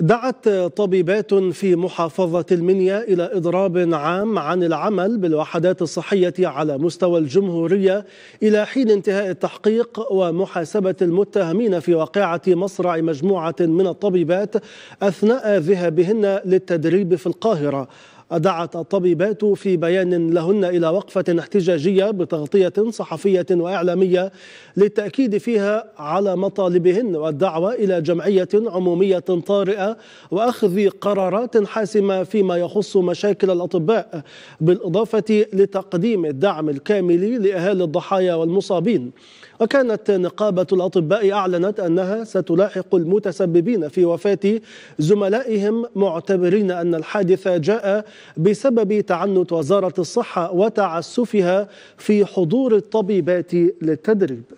دعت طبيبات في محافظة المنيا إلى إضراب عام عن العمل بالوحدات الصحية على مستوى الجمهورية إلى حين انتهاء التحقيق ومحاسبة المتهمين في واقعة مصرع مجموعة من الطبيبات أثناء ذهابهن للتدريب في القاهرة أدعت الطبيبات في بيان لهن إلى وقفة احتجاجية بتغطية صحفية وإعلامية للتأكيد فيها على مطالبهن والدعوة إلى جمعية عمومية طارئة وأخذ قرارات حاسمة فيما يخص مشاكل الأطباء بالإضافة لتقديم الدعم الكامل لأهالي الضحايا والمصابين وكانت نقابة الأطباء أعلنت أنها ستلاحق المتسببين في وفاة زملائهم معتبرين أن الحادث جاء بسبب تعنت وزارة الصحة وتعسفها في حضور الطبيبات للتدريب